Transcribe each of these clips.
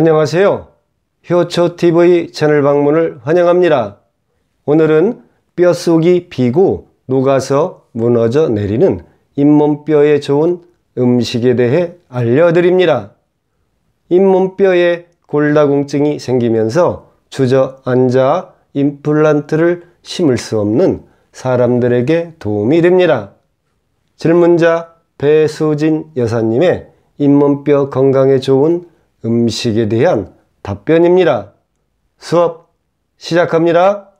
안녕하세요. 효초TV 채널 방문을 환영합니다. 오늘은 뼛속이 비고 녹아서 무너져 내리는 잇몸뼈에 좋은 음식에 대해 알려드립니다. 잇몸뼈에 골다공증이 생기면서 주저앉아 임플란트를 심을 수 없는 사람들에게 도움이 됩니다. 질문자 배수진 여사님의 잇몸뼈 건강에 좋은 음식에 대한 답변입니다. 수업 시작합니다.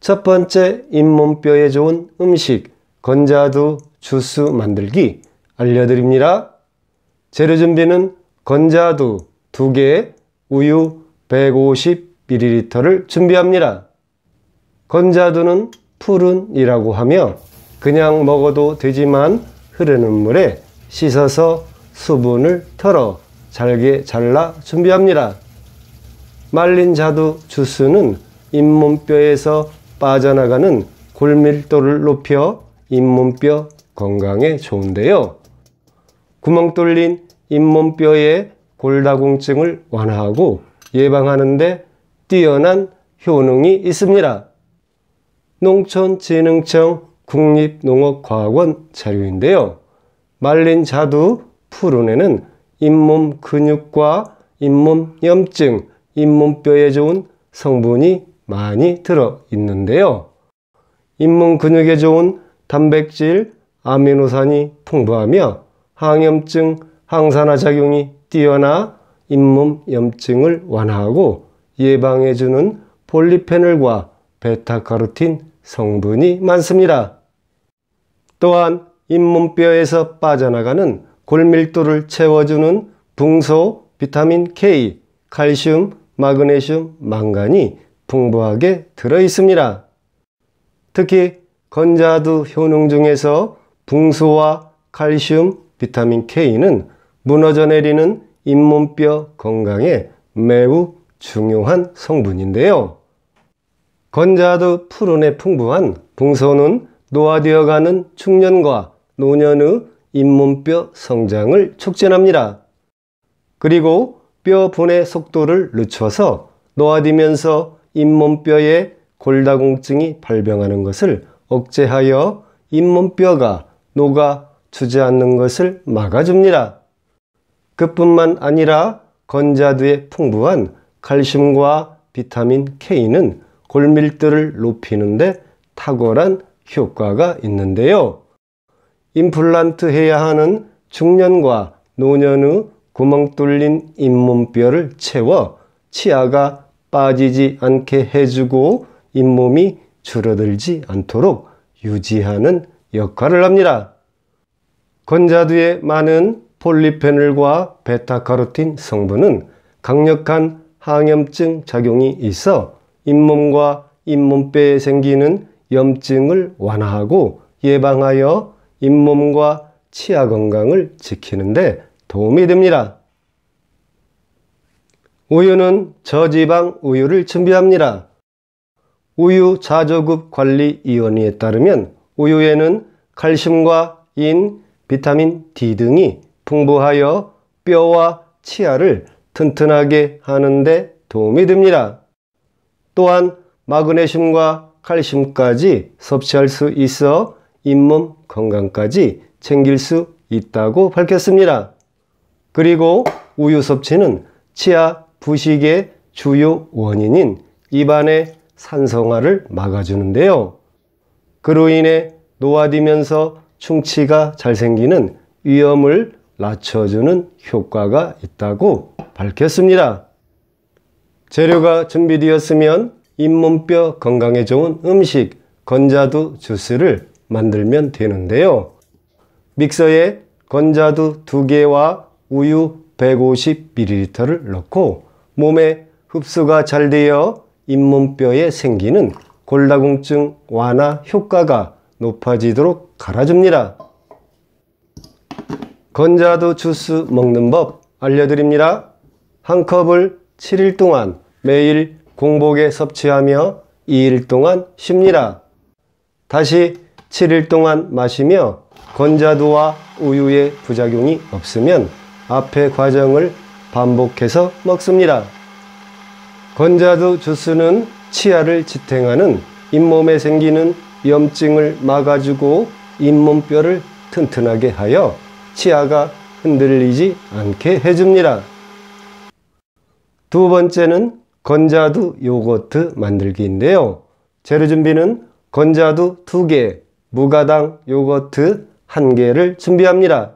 첫 번째 잇몸뼈에 좋은 음식 건자두 주스 만들기 알려드립니다. 재료 준비는 건자두 2개, 우유 150ml를 준비합니다. 건자두는 푸른이라고 하며 그냥 먹어도 되지만 흐르는 물에 씻어서 수분을 털어 잘게 잘라 준비합니다. 말린 자두 주스는 잇몸뼈에서 빠져나가는 골밀도를 높여 잇몸뼈 건강에 좋은데요. 구멍 뚫린 잇몸뼈의 골다공증을 완화하고 예방하는데 뛰어난 효능이 있습니다. 농촌진흥청 국립농업과학원 자료인데요. 말린 자두 푸른에는 잇몸 근육과 잇몸 염증, 잇몸뼈에 좋은 성분이 많이 들어 있는데요. 잇몸 근육에 좋은 단백질, 아미노산이 풍부하며 항염증, 항산화 작용이 뛰어나 잇몸 염증을 완화하고 예방해주는 폴리페놀과 베타카로틴 성분이 많습니다. 또한 잇몸뼈에서 빠져나가는 골밀도를 채워주는 붕소, 비타민 K, 칼슘, 마그네슘, 망간이 풍부하게 들어있습니다. 특히 건자두 효능 중에서 붕소와 칼슘, 비타민 K는 무너져 내리는 잇몸뼈 건강에 매우 중요한 성분인데요. 건자두 푸른에 풍부한 붕소는 노화되어가는 중년과 노년의 잇몸뼈 성장을 촉진합니다. 그리고 뼈 분해 속도를 늦춰서 놓아디면서 잇몸뼈에 골다공증이 발병하는 것을 억제하여 잇몸뼈가 녹아 주저앉는 것을 막아줍니다. 그뿐만 아니라 건자두에 풍부한 칼슘과 비타민 K는 골밀도를 높이는데 탁월한 효과가 있는데요. 임플란트 해야 하는 중년과 노년의 구멍 뚫린 잇몸뼈를 채워 치아가 빠지지 않게 해주고 잇몸이 줄어들지 않도록 유지하는 역할을 합니다. 건자두의 많은 폴리페놀과 베타카로틴 성분은 강력한 항염증 작용이 있어 잇몸과 잇몸뼈에 생기는 염증을 완화하고 예방하여 잇몸과 치아 건강을 지키는데 도움이 됩니다. 우유는 저지방 우유를 준비합니다. 우유 자조급 관리 위원회에 따르면 우유에는 칼슘과 인, 비타민 D 등이 풍부하여 뼈와 치아를 튼튼하게 하는데 도움이 됩니다. 또한 마그네슘과 칼슘까지 섭취할 수 있어 잇몸 건강까지 챙길 수 있다고 밝혔습니다. 그리고 우유 섭취는 치아 부식의 주요 원인인 입안의 산성화를 막아주는데요. 그로 인해 노화되면서 충치가 잘 생기는 위험을 낮춰주는 효과가 있다고 밝혔습니다. 재료가 준비되었으면 잇몸뼈 건강에 좋은 음식, 건자두 주스를 만들면 되는데요. 믹서에 건자두 2개와 우유 150ml를 넣고 몸에 흡수가 잘 되어 잇몸뼈에 생기는 골다공증 완화 효과가 높아지도록 갈아줍니다. 건자두 주스 먹는 법 알려드립니다. 한 컵을 7일 동안 매일 공복에 섭취하며 2일 동안 쉽니다. 다시 7일 동안 마시며 건자두와 우유의 부작용이 없으면 앞의 과정을 반복해서 먹습니다. 건자두 주스는 치아를 지탱하는 잇몸에 생기는 염증을 막아주고 잇몸뼈를 튼튼하게 하여 치아가 흔들리지 않게 해줍니다. 두 번째는 건자두 요거트 만들기인데요. 재료 준비는 건자두 2개, 무가당 요거트 한개를 준비합니다.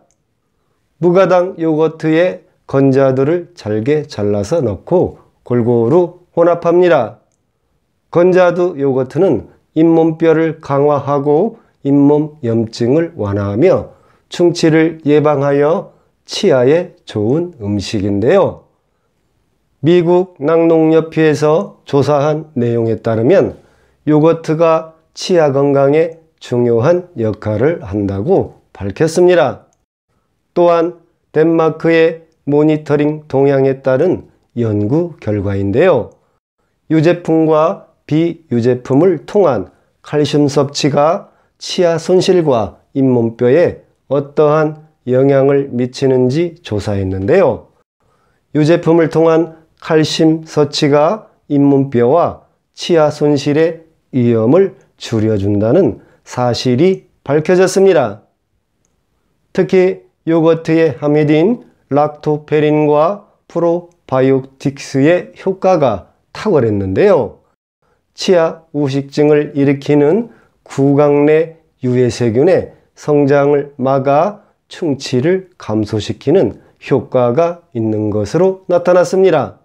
무가당 요거트에 건자들를 잘게 잘라서 넣고 골고루 혼합합니다. 건자두 요거트는 잇몸뼈를 강화하고 잇몸 염증을 완화하며 충치를 예방하여 치아에 좋은 음식인데요. 미국 낙농협회에서 조사한 내용에 따르면 요거트가 치아 건강에 중요한 역할을 한다고 밝혔습니다. 또한 덴마크의 모니터링 동향에 따른 연구 결과인데요. 유제품과 비유제품을 통한 칼슘 섭취가 치아 손실과 잇몸뼈에 어떠한 영향을 미치는지 조사했는데요. 유제품을 통한 칼슘 섭취가 잇몸뼈와 치아 손실의 위험을 줄여준다는 사실이 밝혀졌습니다. 특히 요거트에 함유된 락토페린과 프로바이오틱스의 효과가 탁월했는데요. 치아 우식증을 일으키는 구강내 유해세균의 성장을 막아 충치를 감소시키는 효과가 있는 것으로 나타났습니다.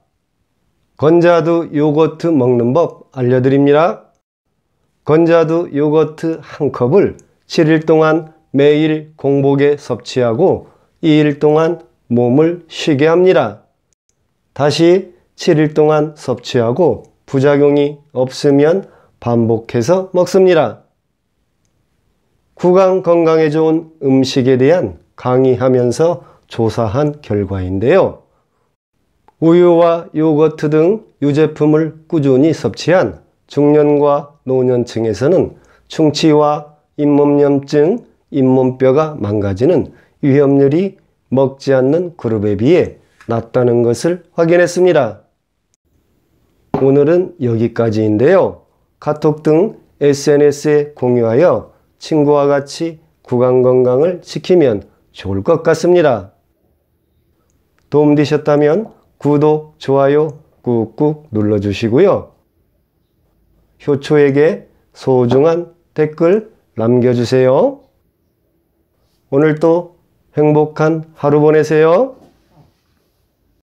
건자두 요거트 먹는 법 알려드립니다. 건자두 요거트 한 컵을 7일 동안 매일 공복에 섭취하고 2일 동안 몸을 쉬게 합니다. 다시 7일 동안 섭취하고 부작용이 없으면 반복해서 먹습니다. 구강 건강에 좋은 음식에 대한 강의하면서 조사한 결과인데요. 우유와 요거트 등 유제품을 꾸준히 섭취한 중년과 노년층에서는 충치와 잇몸염증, 잇몸뼈가 망가지는 위험률이 먹지 않는 그룹에 비해 낮다는 것을 확인했습니다. 오늘은 여기까지인데요. 카톡 등 SNS에 공유하여 친구와 같이 구강 건강을 지키면 좋을 것 같습니다. 도움되셨다면 구독, 좋아요 꾹꾹 눌러주시고요. 효초에게 소중한 댓글 남겨주세요. 오늘도 행복한 하루 보내세요.